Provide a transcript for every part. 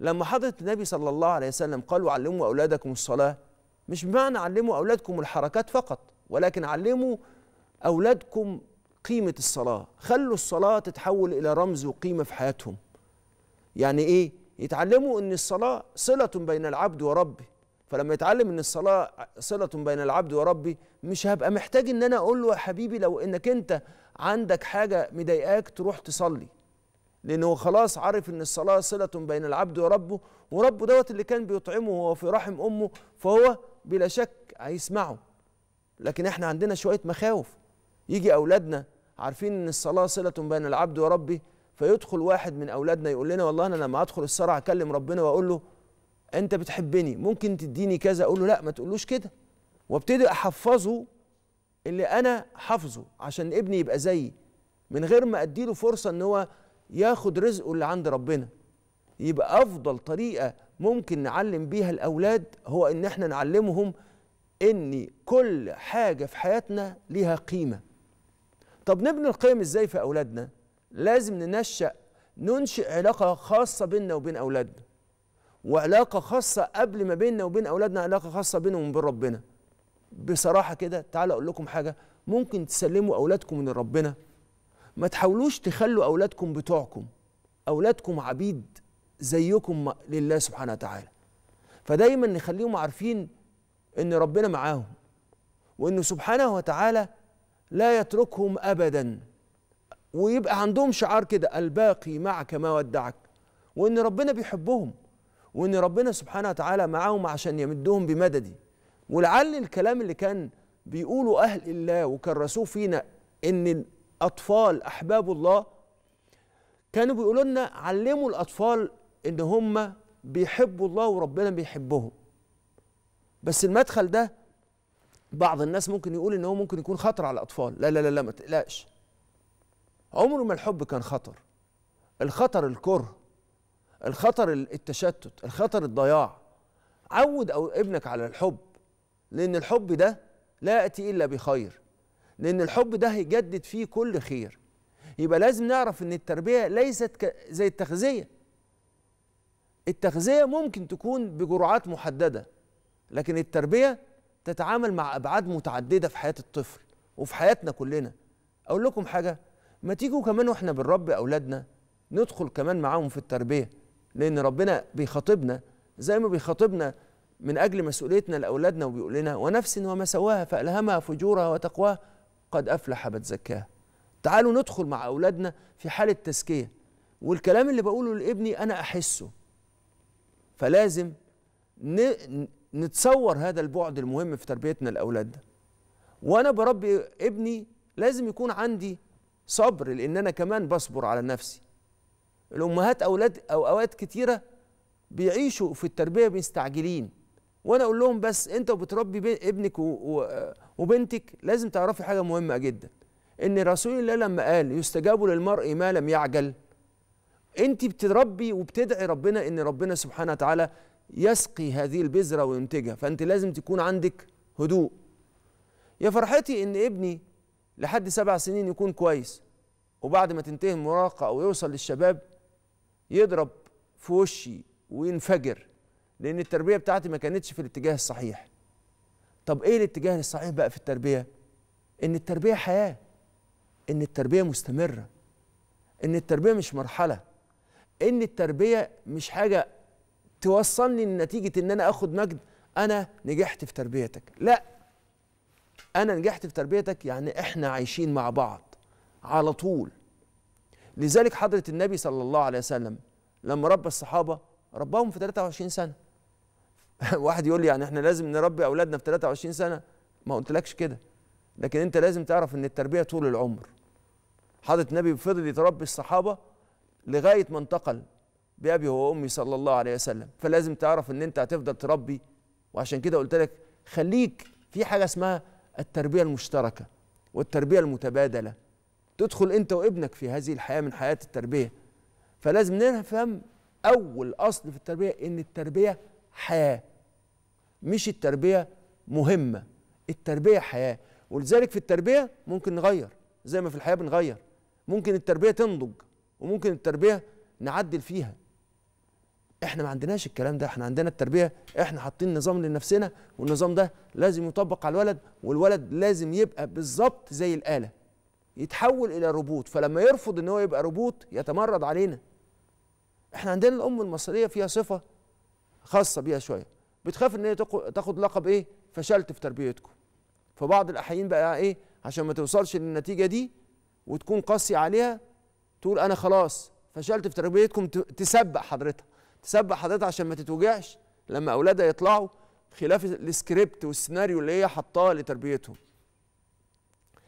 لما حضرت النبي صلى الله عليه وسلم قال وعلموا أولادكم الصلاة مش بمعنى علموا أولادكم الحركات فقط ولكن علموا أولادكم قيمة الصلاة خلوا الصلاة تتحول إلى رمز وقيمة في حياتهم يعني إيه؟ يتعلموا أن الصلاة صلة بين العبد وربي فلما يتعلم أن الصلاة صلة بين العبد وربي مش هبقى محتاج أن أنا أقول له يا حبيبي لو أنك أنت عندك حاجة مضايقاك تروح تصلي لأنه خلاص عارف أن الصلاة صلة بين العبد وربه وربه دوت اللي كان بيطعمه وهو في رحم أمه فهو بلا شك هيسمعه لكن احنا عندنا شوية مخاوف يجي أولادنا عارفين أن الصلاة صلة بين العبد وربه فيدخل واحد من أولادنا يقول لنا والله أنا لما أدخل الصرع أكلم ربنا وأقول له أنت بتحبني ممكن تديني كذا أقول له لا ما تقولوش كده وابتدي أحفظه اللي أنا حافظه عشان ابني يبقى زيي من غير ما أديله فرصة أن هو ياخد رزقه اللي عند ربنا يبقى افضل طريقه ممكن نعلم بيها الاولاد هو ان احنا نعلمهم ان كل حاجه في حياتنا ليها قيمه طب نبني القيم ازاي في اولادنا لازم ننشأ ننشئ علاقه خاصه بيننا وبين اولادنا وعلاقه خاصه قبل ما بيننا وبين اولادنا علاقه خاصه بينهم وبين ربنا بصراحه كده تعالى اقول لكم حاجه ممكن تسلموا اولادكم من ربنا ما تحاولوش تخلوا أولادكم بتوعكم أولادكم عبيد زيكم لله سبحانه وتعالى فدايما نخليهم عارفين ان ربنا معاهم وانه سبحانه وتعالى لا يتركهم ابدا ويبقى عندهم شعار كده الباقي معك ما ودعك وان ربنا بيحبهم وان ربنا سبحانه وتعالى معاهم عشان يمدهم بمددي ولعل الكلام اللي كان بيقوله اهل الله وكرسوه فينا ان أطفال أحباب الله كانوا بيقولوا لنا علموا الأطفال إن هم بيحبوا الله وربنا بيحبهم بس المدخل ده بعض الناس ممكن يقول إن هو ممكن يكون خطر على الأطفال لا لا لا لا ما تقلقش عمره ما الحب كان خطر الخطر الكره الخطر التشتت الخطر الضياع عود أو ابنك على الحب لأن الحب ده لا يأتي إلا بخير لأن الحب ده هيجدد فيه كل خير يبقى لازم نعرف أن التربية ليست زي التغذية التغذية ممكن تكون بجرعات محددة لكن التربية تتعامل مع أبعاد متعددة في حياة الطفل وفي حياتنا كلنا أقول لكم حاجة ما تيجوا كمان وإحنا بنربي أولادنا ندخل كمان معاهم في التربية لأن ربنا بيخاطبنا زي ما بيخاطبنا من أجل مسؤوليتنا لأولادنا وبيقول لنا ونفس وما سواها فألهمها فجورها وتقواها قد أفلح من زكاه تعالوا ندخل مع أولادنا في حالة تزكية والكلام اللي بقوله لابني أنا أحسه فلازم نتصور هذا البعد المهم في تربيتنا الاولاد وأنا بربي ابني لازم يكون عندي صبر لأن أنا كمان بصبر على نفسي الأمهات أولاد أو أوقات كتيرة بيعيشوا في التربية مستعجلين وانا اقول لهم بس انت وبتربي ابنك وبنتك لازم تعرفي حاجه مهمه جدا ان رسول الله لما قال يستجاب للمرء ما لم يعجل انت بتربي وبتدعي ربنا ان ربنا سبحانه وتعالى يسقي هذه البذره وينتجها فانت لازم تكون عندك هدوء يا فرحتي ان ابني لحد سبع سنين يكون كويس وبعد ما تنتهي المراهقه او يوصل للشباب يضرب في وشي وينفجر لان التربيه بتاعتي ما كانتش في الاتجاه الصحيح طب ايه الاتجاه الصحيح بقى في التربيه ان التربيه حياه ان التربيه مستمره ان التربيه مش مرحله ان التربيه مش حاجه توصلني لنتيجه ان انا اخد مجد انا نجحت في تربيتك لا انا نجحت في تربيتك يعني احنا عايشين مع بعض على طول لذلك حضره النبي صلى الله عليه وسلم لما ربى الصحابه رباهم في 23 سنه واحد يقول لي يعني احنا لازم نربي اولادنا في 23 سنه ما قلتلكش كده لكن انت لازم تعرف ان التربيه طول العمر حضره النبي فضل يتربي الصحابه لغايه ما انتقل بابي وامي صلى الله عليه وسلم فلازم تعرف ان انت هتفضل تربي وعشان كده قلت لك خليك في حاجه اسمها التربيه المشتركه والتربيه المتبادله تدخل انت وابنك في هذه الحياه من حياه التربيه فلازم نفهم اول اصل في التربيه ان التربيه حياه مش التربيه مهمه التربيه حياه ولذلك في التربيه ممكن نغير زي ما في الحياه بنغير ممكن التربيه تنضج وممكن التربيه نعدل فيها احنا ما عندناش الكلام ده احنا عندنا التربيه احنا حاطين نظام لنفسنا والنظام ده لازم يطبق على الولد والولد لازم يبقى بالظبط زي الاله يتحول الى روبوت فلما يرفض ان هو يبقى روبوت يتمرد علينا احنا عندنا الام المصريه فيها صفه خاصه بيها شويه بتخاف ان هي تاخد لقب ايه فشلت في تربيتكم فبعض الاحيان بقى ايه عشان ما توصلش للنتيجه دي وتكون قاسي عليها تقول انا خلاص فشلت في تربيتكم تسبق حضرتها تسبق حضرتها عشان ما تتوجعش لما اولادها يطلعوا خلاف السكريبت والسيناريو اللي هي حطاه لتربيتهم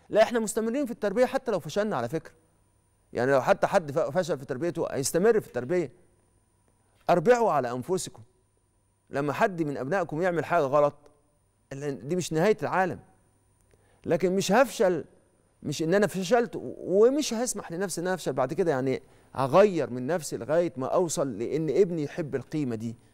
لا احنا مستمرين في التربيه حتى لو فشلنا على فكره يعني لو حتى حد فشل في تربيته هيستمر في التربيه اربعوا على انفسكم لما حد من ابنائكم يعمل حاجه غلط دي مش نهايه العالم لكن مش هفشل مش ان انا فشلت ومش هسمح لنفسي ان انا افشل بعد كده يعني هغير من نفسي لغايه ما اوصل لان ابني يحب القيمه دي